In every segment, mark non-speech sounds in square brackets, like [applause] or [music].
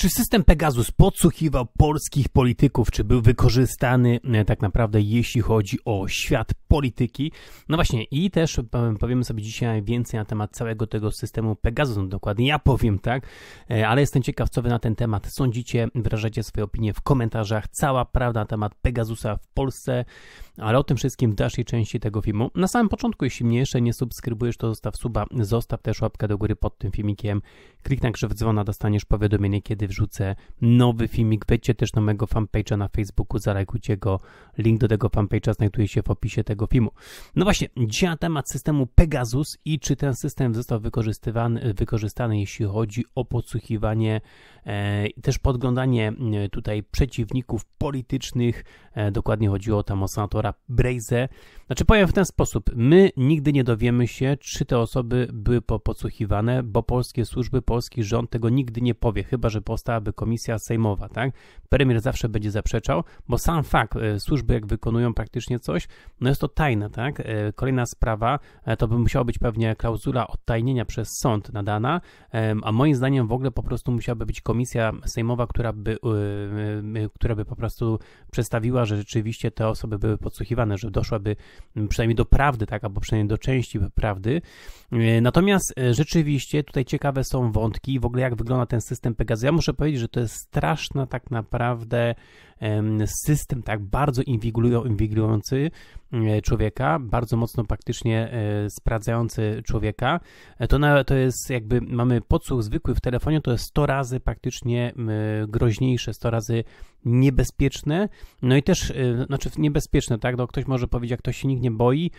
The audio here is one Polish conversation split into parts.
Czy system Pegasus podsłuchiwał polskich polityków, czy był wykorzystany e, tak naprawdę, jeśli chodzi o świat polityki? No właśnie, i też e, powiemy sobie dzisiaj więcej na temat całego tego systemu Pegasus, no dokładnie ja powiem, tak? E, ale jestem ciekaw, co wy na ten temat sądzicie, wyrażacie swoje opinie w komentarzach. Cała prawda na temat Pegasusa w Polsce, ale o tym wszystkim w dalszej części tego filmu. Na samym początku, jeśli mnie jeszcze nie subskrybujesz, to zostaw suba, zostaw też łapkę do góry pod tym filmikiem, kliknij na w dzwona, dostaniesz powiadomienie, kiedy wrzucę nowy filmik. Wejdźcie też na mojego fanpage'a na Facebooku, zalajkujcie go. Link do tego fanpage'a znajduje się w opisie tego filmu. No właśnie, dzisiaj na temat systemu Pegasus i czy ten system został wykorzystywany, wykorzystany jeśli chodzi o podsłuchiwanie e, też podglądanie e, tutaj przeciwników politycznych. E, dokładnie chodziło tam o senatora Brejze. Znaczy powiem w ten sposób, my nigdy nie dowiemy się, czy te osoby były podsłuchiwane, bo polskie służby, polski rząd tego nigdy nie powie, chyba że po powstałaby komisja sejmowa, tak? Premier zawsze będzie zaprzeczał, bo sam fakt, e, służby jak wykonują praktycznie coś, no jest to tajna, tak? E, kolejna sprawa, e, to by musiała być pewnie klauzula odtajnienia przez sąd nadana, a moim zdaniem w ogóle po prostu musiałaby być komisja sejmowa, która by, która by po prostu przedstawiła, że rzeczywiście te osoby były podsłuchiwane, że doszłaby przynajmniej do prawdy, tak? Albo przynajmniej do części prawdy. Natomiast rzeczywiście tutaj ciekawe są wątki, w ogóle jak wygląda ten system Pegasus. Ja muszę muszę powiedzieć, że to jest straszna tak naprawdę system tak bardzo inwigilujący e, człowieka, bardzo mocno praktycznie e, sprawdzający człowieka, e, to, na, to jest jakby, mamy podsłuch zwykły w telefonie, to jest 100 razy praktycznie groźniejsze, 100 razy niebezpieczne, no i też, znaczy niebezpieczne, tak, no ktoś może powiedzieć, jak ktoś się nikt nie boi,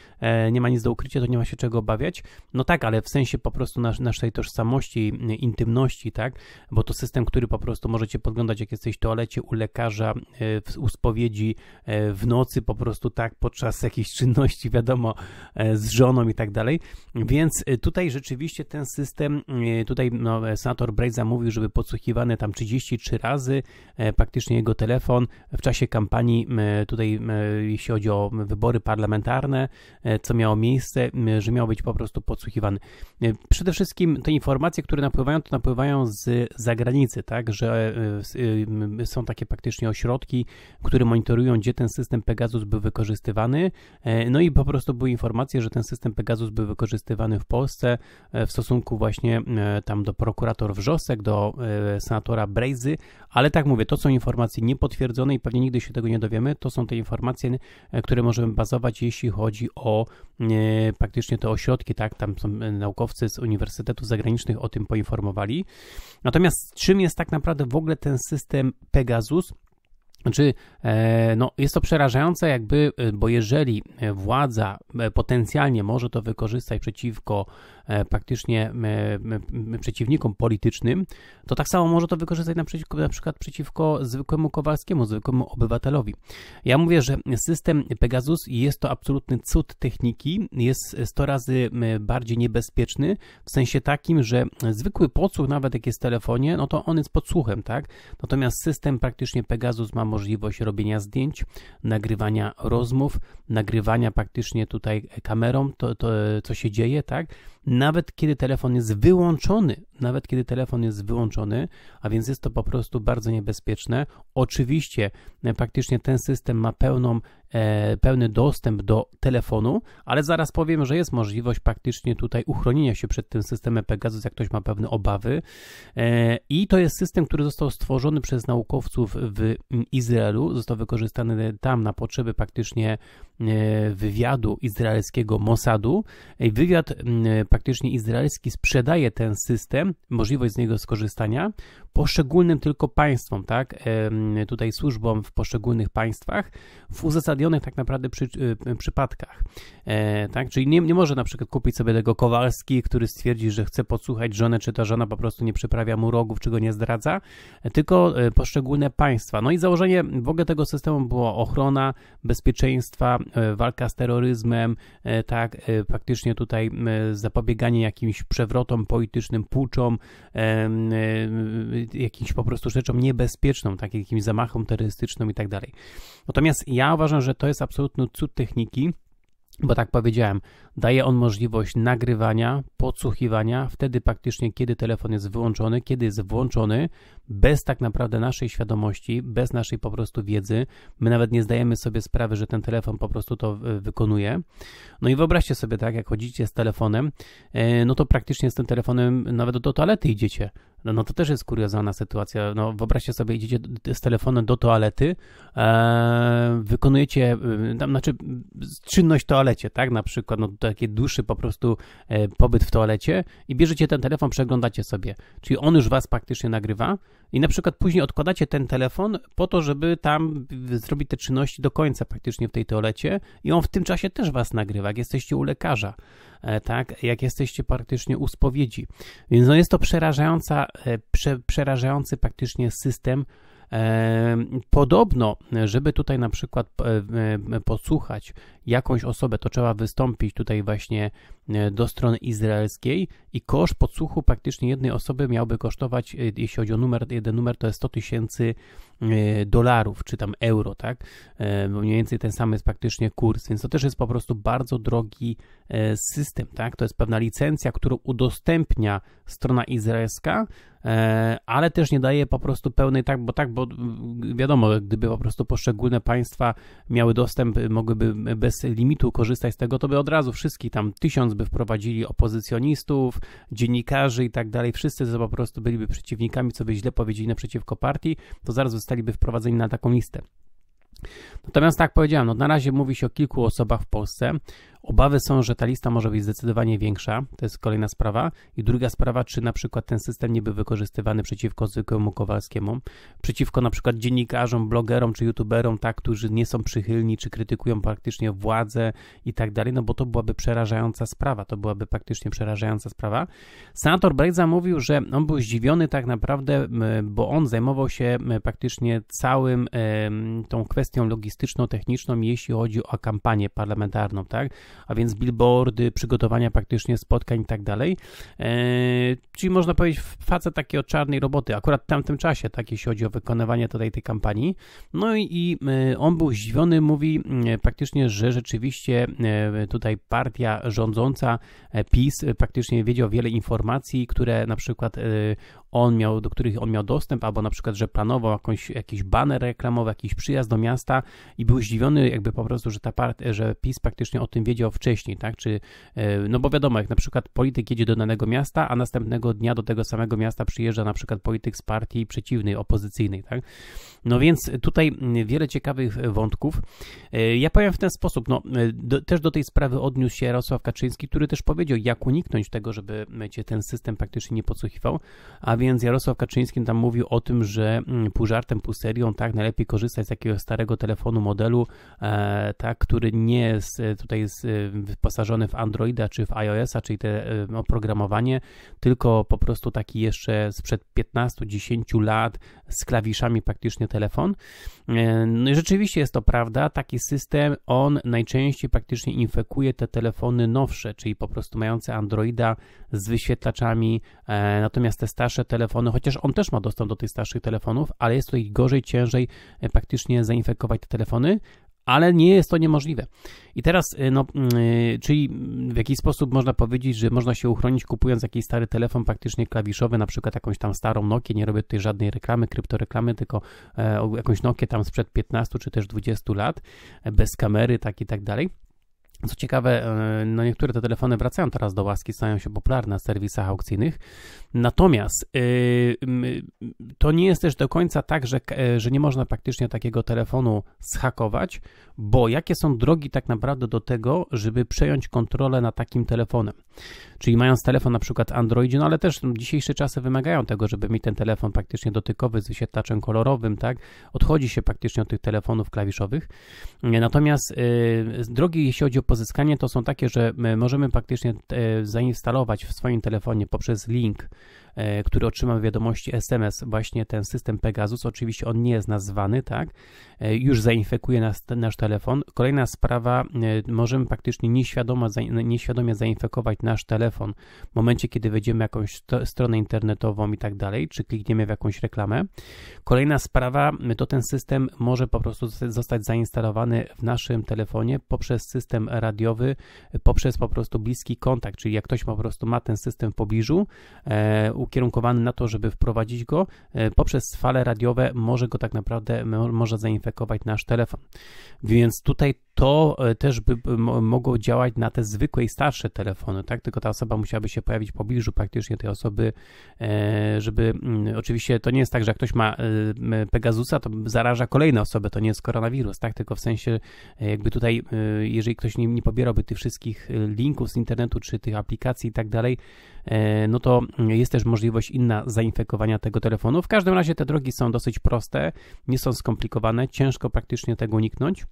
nie ma nic do ukrycia, to nie ma się czego obawiać, no tak, ale w sensie po prostu nas, naszej tożsamości, intymności, tak, bo to system, który po prostu możecie podglądać, jak jesteś w toalecie u lekarza, E, u spowiedzi e, w nocy, po prostu tak podczas jakichś czynności, [laughs] wiadomo, e, z żoną i tak dalej. Więc tutaj rzeczywiście ten system, tutaj no, senator Brejza mówił, żeby podsłuchiwany tam 33 razy praktycznie jego telefon w czasie kampanii, tutaj jeśli chodzi o wybory parlamentarne, co miało miejsce, że miał być po prostu podsłuchiwany. Przede wszystkim te informacje, które napływają, to napływają z zagranicy, tak, że są takie praktycznie ośrodki, które monitorują, gdzie ten system Pegasus był wykorzystywany. E, no i po prostu były informacje, że ten system Pegasus był wykorzystywany w Polsce e, w stosunku właśnie e, tam do prokurator Wrzosek, do senatora Brejzy, ale tak mówię, to są informacje niepotwierdzone i pewnie nigdy się tego nie dowiemy. To są te informacje, które możemy bazować, jeśli chodzi o praktycznie te ośrodki, tak, tam są naukowcy z uniwersytetów zagranicznych o tym poinformowali. Natomiast czym jest tak naprawdę w ogóle ten system Pegasus? Znaczy, no, jest to przerażające, jakby, e, bo jeżeli e, władza potencjalnie może to wykorzystać przeciwko praktycznie e, e, przeciwnikom politycznym, to tak samo może to wykorzystać na, przeciwko, na przykład przeciwko zwykłemu Kowalskiemu, zwykłemu obywatelowi. Ja mówię, że system Pegasus jest to absolutny cud techniki, jest 100 razy bardziej niebezpieczny, w sensie takim, że zwykły podsłuch, nawet jak jest w telefonie, no to on jest podsłuchem, tak? Natomiast system praktycznie Pegasus ma możliwość robienia zdjęć, nagrywania rozmów, nagrywania praktycznie tutaj kamerą, to, to co się dzieje, tak? nawet kiedy telefon jest wyłączony, nawet kiedy telefon jest wyłączony, a więc jest to po prostu bardzo niebezpieczne. Oczywiście praktycznie e, ten system ma pełną, e, pełny dostęp do telefonu, ale zaraz powiem, że jest możliwość praktycznie tutaj uchronienia się przed tym systemem Pegasus, jak ktoś ma pewne obawy. E, I to jest system, który został stworzony przez naukowców w Izraelu, został wykorzystany tam na potrzeby praktycznie E, wywiadu izraelskiego Mossadu. Wywiad e, praktycznie izraelski sprzedaje ten system, możliwość z niego skorzystania poszczególnym tylko państwom, tak? E, tutaj służbom w poszczególnych państwach w uzasadnionych tak naprawdę przy, przypadkach, tak? Czyli nie, nie może na przykład kupić sobie tego Kowalski, który stwierdzi, że chce podsłuchać żonę, czy ta żona po prostu nie przyprawia mu rogów, czy go nie zdradza, tylko poszczególne państwa. No i założenie w ogóle tego systemu było ochrona bezpieczeństwa E, walka z terroryzmem, e, tak, e, faktycznie tutaj zapobieganie jakimś przewrotom politycznym, puczom, jakimś po prostu rzeczom niebezpieczną, tak, jakimś zamachom terrorystycznym i tak dalej. Natomiast ja uważam, że to jest absolutny cud techniki, bo tak powiedziałem, Daje on możliwość nagrywania, podsłuchiwania, wtedy praktycznie kiedy telefon jest wyłączony, kiedy jest włączony, bez tak naprawdę naszej świadomości, bez naszej po prostu wiedzy. My nawet nie zdajemy sobie sprawy, że ten telefon po prostu to e, wykonuje. No i wyobraźcie sobie tak, jak chodzicie z telefonem, e, no to praktycznie z tym telefonem nawet do toalety idziecie. No, no to też jest kuriozalna sytuacja. No wyobraźcie sobie, idziecie z telefonem do toalety, e, wykonujecie, tam, znaczy czynność w toalecie, tak, na przykład, no taki dłuższy po prostu e, pobyt w toalecie i bierzecie ten telefon, przeglądacie sobie. Czyli on już was praktycznie nagrywa i na przykład później odkładacie ten telefon po to, żeby tam zrobić te czynności do końca praktycznie w tej toalecie i on w tym czasie też was nagrywa, jak jesteście u lekarza, e, tak, jak jesteście praktycznie u spowiedzi. Więc no jest to przerażająca, e, prze, przerażający praktycznie system, Podobno, żeby tutaj na przykład e, e, podsłuchać jakąś osobę, to trzeba wystąpić tutaj właśnie e, do strony izraelskiej i koszt podsłuchu praktycznie jednej osoby miałby kosztować, e, jeśli chodzi o numer, jeden numer to jest 100 tysięcy e, dolarów, czy tam euro, tak? E, mniej więcej ten sam jest praktycznie kurs, więc to też jest po prostu bardzo drogi system, tak? To jest pewna licencja, którą udostępnia strona izraelska, ale też nie daje po prostu pełnej, tak, bo tak, bo wiadomo, gdyby po prostu poszczególne państwa miały dostęp, mogłyby bez limitu korzystać z tego, to by od razu wszystkich tam tysiąc by wprowadzili opozycjonistów, dziennikarzy i tak dalej, wszyscy po prostu byliby przeciwnikami, co by źle powiedzieli naprzeciwko partii, to zaraz zostaliby wprowadzeni na taką listę. Natomiast tak powiedziałem, no na razie mówi się o kilku osobach w Polsce. Obawy są, że ta lista może być zdecydowanie większa, to jest kolejna sprawa. I druga sprawa, czy na przykład ten system nie był wykorzystywany przeciwko zwykłemu Kowalskiemu, przeciwko na przykład dziennikarzom, blogerom czy youtuberom, tak, którzy nie są przychylni czy krytykują praktycznie władzę i tak dalej, no bo to byłaby przerażająca sprawa, to byłaby praktycznie przerażająca sprawa. Senator Brejza mówił, że on był zdziwiony tak naprawdę, bo on zajmował się praktycznie całym tą kwestią logistyczną, techniczną, jeśli chodzi o kampanię parlamentarną, tak? a więc billboardy, przygotowania praktycznie spotkań i tak dalej. E, czyli można powiedzieć facet takiej od czarnej roboty, akurat w tamtym czasie, tak jeśli chodzi o wykonywanie tutaj tej kampanii. No i, i e, on był zdziwiony, mówi e, praktycznie, że rzeczywiście tutaj partia rządząca PiS praktycznie wiedział wiele informacji, które na przykład on miał, do których on miał dostęp, albo na przykład, że planował jakąś, jakiś baner reklamowy, jakiś przyjazd do miasta i był zdziwiony jakby po prostu, że ta part, że PiS praktycznie o tym wiedział wcześniej, tak, czy, e, no bo wiadomo, jak na przykład polityk jedzie do danego miasta, a następnego dnia do tego samego miasta przyjeżdża na przykład polityk z partii przeciwnej, opozycyjnej, tak, no więc tutaj wiele ciekawych wątków. E, ja powiem w ten sposób, no e, do, też do tej sprawy odniósł się Jarosław Kaczyński, który też powiedział, jak uniknąć tego, żeby cię ten system praktycznie nie podsłuchiwał, a więc Jarosław Kaczyński tam mówił o tym, że mm, pół żartem, pół serią, tak, najlepiej korzystać z takiego starego telefonu modelu, e, tak, który nie jest e, tutaj jest wyposażony w Androida czy w iOS-a, czyli te e, oprogramowanie, tylko po prostu taki jeszcze sprzed 15-10 lat z klawiszami praktycznie telefon. E, no i rzeczywiście jest to prawda, taki system, on najczęściej praktycznie infekuje te telefony nowsze, czyli po prostu mające Androida z wyświetlaczami, e, natomiast te starsze telefony, chociaż on też ma dostęp do tych starszych telefonów, ale jest tutaj gorzej, ciężej e, praktycznie zainfekować te telefony, ale nie jest to niemożliwe. I teraz, y, no, y, czyli w jakiś sposób można powiedzieć, że można się uchronić kupując jakiś stary telefon praktycznie klawiszowy, na przykład jakąś tam starą Nokię, nie robię tutaj żadnej reklamy, kryptoreklamy, tylko e, jakąś Nokię tam sprzed 15 czy też 20 lat, e, bez kamery, tak i tak dalej. Co ciekawe, e, no niektóre te telefony wracają teraz do łaski, stają się popularne na serwisach aukcyjnych. Natomiast e, to nie jest też do końca tak, że, e, że nie można praktycznie takiego telefonu zhakować, bo jakie są drogi tak naprawdę do tego, żeby przejąć kontrolę nad takim telefonem? Czyli mając telefon na przykład Androidzie, no ale też dzisiejsze czasy wymagają tego, żeby mieć ten telefon praktycznie dotykowy z wyświetlaczem kolorowym, tak? Odchodzi się praktycznie od tych telefonów klawiszowych. Natomiast drogi, jeśli chodzi o pozyskanie to są takie, że możemy praktycznie e, zainstalować w swoim telefonie poprzez link E, który otrzymał wiadomości SMS, właśnie ten system Pegasus, oczywiście on nie jest nazwany, tak, e, już zainfekuje nas, nasz telefon. Kolejna sprawa, e, możemy praktycznie nieświadomo, nieświadomie zainfekować nasz telefon w momencie, kiedy wejdziemy jakąś stronę internetową i tak dalej, czy klikniemy w jakąś reklamę. Kolejna sprawa, to ten system może po prostu zostać zainstalowany w naszym telefonie poprzez system radiowy, poprzez po prostu bliski kontakt, czyli jak ktoś po prostu ma ten system w pobliżu, ukierunkowany na to, żeby wprowadzić go, e, poprzez fale radiowe może go tak naprawdę może zainfekować nasz telefon. Więc tutaj to e, też by mogło działać na te zwykłe i starsze telefony, tak? Tylko ta osoba musiałaby się pojawić w pobliżu praktycznie tej osoby, e, żeby mm, oczywiście to nie jest tak, że jak ktoś ma e, Pegasusa, to zaraża kolejne osoby, to nie jest koronawirus, tak? Tylko w sensie jakby tutaj, jeżeli ktoś nie, nie pobierałby tych wszystkich linków z internetu, czy tych aplikacji i tak dalej, no to mm, jest też możliwość inna zainfekowania tego telefonu. W każdym razie te drogi są dosyć proste, nie są skomplikowane, ciężko praktycznie tego uniknąć.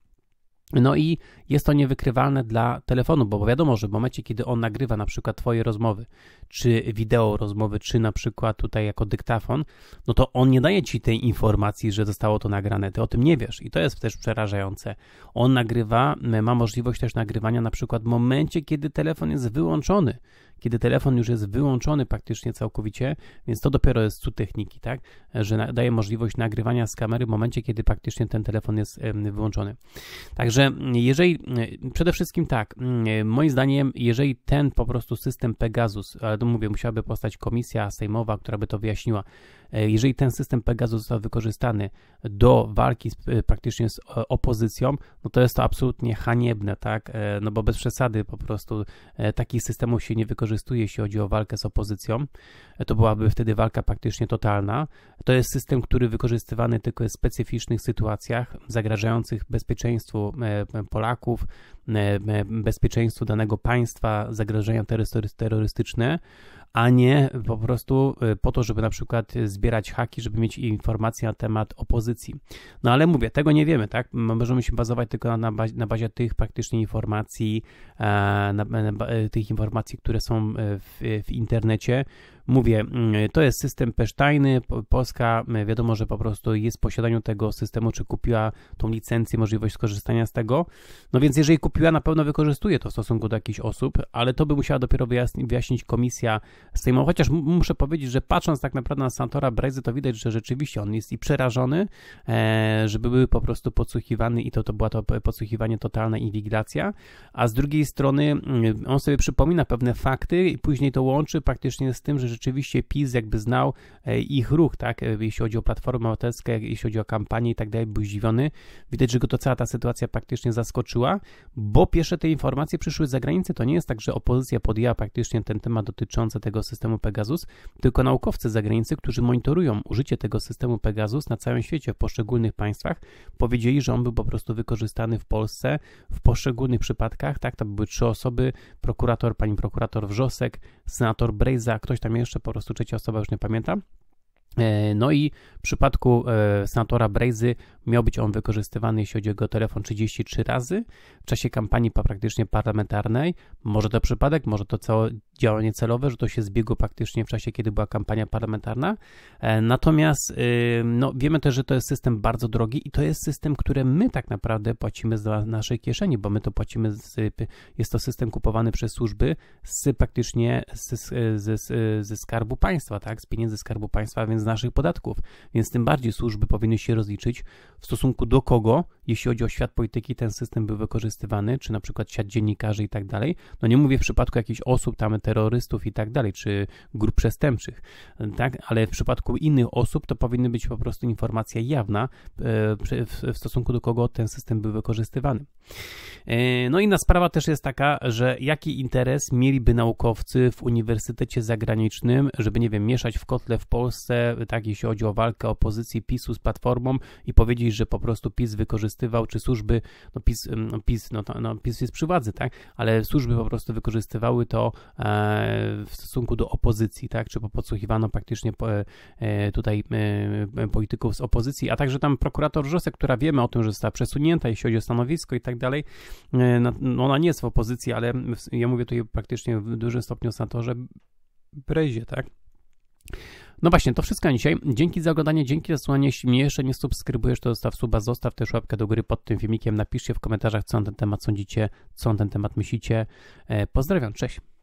No i jest to niewykrywalne dla telefonu, bo wiadomo, że w momencie, kiedy on nagrywa na przykład Twoje rozmowy, czy wideo rozmowy, czy na przykład tutaj jako dyktafon, no to on nie daje Ci tej informacji, że zostało to nagrane. Ty o tym nie wiesz i to jest też przerażające. On nagrywa, ma możliwość też nagrywania na przykład w momencie, kiedy telefon jest wyłączony kiedy telefon już jest wyłączony praktycznie całkowicie, więc to dopiero jest cud techniki, tak? Że daje możliwość nagrywania z kamery w momencie, kiedy praktycznie ten telefon jest wyłączony. Także jeżeli, przede wszystkim tak, moim zdaniem, jeżeli ten po prostu system Pegasus, ale to mówię, musiałaby powstać komisja sejmowa, która by to wyjaśniła, e, jeżeli ten system Pegasus został wykorzystany do walki z, e, praktycznie z e, opozycją, no to jest to absolutnie haniebne, tak? No bo bez przesady po prostu takich systemów się nie wykorzystuje wykorzystuje, jeśli chodzi o walkę z opozycją. To byłaby wtedy walka praktycznie totalna. To jest system, który wykorzystywany tylko jest w specyficznych sytuacjach zagrażających bezpieczeństwu e, e, Polaków, e, bezpieczeństwu danego państwa, zagrożenia terrorystyczne, a nie po prostu y, po to, żeby na przykład zbierać haki, żeby mieć informacje na temat opozycji. No ale mówię, tego nie wiemy, tak? Możemy się bazować tylko na, bazie, na bazie tych praktycznie informacji, e, na, na, e, tych informacji, które są e, w, w internecie, Mówię, mm, to jest system pesztajny. Polska mm, wiadomo, że po prostu jest w posiadaniu tego systemu, czy kupiła tą licencję, możliwość skorzystania z tego. No więc jeżeli kupiła, na pewno wykorzystuje to w stosunku do jakichś osób, ale to by musiała dopiero wyjaśnić, wyjaśnić komisja sejmowa. Chociaż muszę powiedzieć, że patrząc tak naprawdę na Santora Brezy to widać, że rzeczywiście on jest i przerażony, e, że były po prostu podsłuchiwany i to, to była to podsłuchiwanie totalna inwigilacja, a z drugiej strony mm, on sobie przypomina pewne fakty i później to łączy praktycznie z tym, że rzeczywiście PiS jakby znał e, ich ruch, tak, e, jeśli chodzi o Platformę Obywatelską, jeśli chodzi o kampanię i tak dalej, był zdziwiony. Widać, że go to cała ta sytuacja praktycznie zaskoczyła, bo pierwsze te informacje przyszły z zagranicy. To nie jest tak, że opozycja podjęła praktycznie ten temat dotyczący tego systemu Pegasus, tylko naukowcy z zagranicy, którzy monitorują użycie tego systemu Pegasus na całym świecie, w poszczególnych państwach, powiedzieli, że on był po prostu wykorzystany w Polsce w poszczególnych przypadkach, tak, to były trzy osoby, prokurator, pani prokurator Wrzosek, senator Brejza, ktoś tam jeszcze jeszcze po prostu trzecia osoba, już nie pamiętam. E, no i w przypadku e, senatora Brazy miał być on wykorzystywany, jeśli chodzi o jego telefon, 33 razy w czasie kampanii praktycznie parlamentarnej. Może to przypadek, może to całe, działanie celowe, że to się zbiegło praktycznie w czasie, kiedy była kampania parlamentarna. E, natomiast y, no, wiemy też, że to jest system bardzo drogi i to jest system, który my tak naprawdę płacimy z naszej kieszeni, bo my to płacimy, z, jest to system kupowany przez służby z praktycznie z, z, ze skarbu państwa, tak? z pieniędzy skarbu państwa, więc z naszych podatków. Więc tym bardziej służby powinny się rozliczyć w stosunku do kogo jeśli chodzi o świat polityki, ten system był wykorzystywany, czy na przykład świat dziennikarzy i tak dalej. No nie mówię w przypadku jakichś osób, tam terrorystów i tak dalej, czy grup przestępczych, tak? Ale w przypadku innych osób to powinny być po prostu informacja jawna e, w stosunku do kogo ten system był wykorzystywany. E, no inna sprawa też jest taka, że jaki interes mieliby naukowcy w uniwersytecie zagranicznym, żeby, nie wiem, mieszać w kotle w Polsce, tak, jeśli chodzi o walkę opozycji PiSu z Platformą i powiedzieć, że po prostu PiS wykorzystał wykorzystywał, czy służby, no PiS, no PiS, no, no PiS jest przy władzy, tak, ale służby po prostu wykorzystywały to e, w stosunku do opozycji, tak, czy podsłuchiwano praktycznie e, tutaj e, polityków z opozycji, a także tam prokurator Rzosek, która wiemy o tym, że została przesunięta, jeśli chodzi o stanowisko i tak dalej, no, no ona nie jest w opozycji, ale ja mówię tutaj praktycznie w dużym stopniu o senatorze Brezie, tak, no właśnie, to wszystko dzisiaj. Dzięki za oglądanie, dzięki za słuchanie. Jeśli mnie jeszcze nie subskrybujesz, to zostaw suba, zostaw też łapkę do góry pod tym filmikiem. Napiszcie w komentarzach, co na ten temat sądzicie, co na ten temat myślicie. E, pozdrawiam, cześć.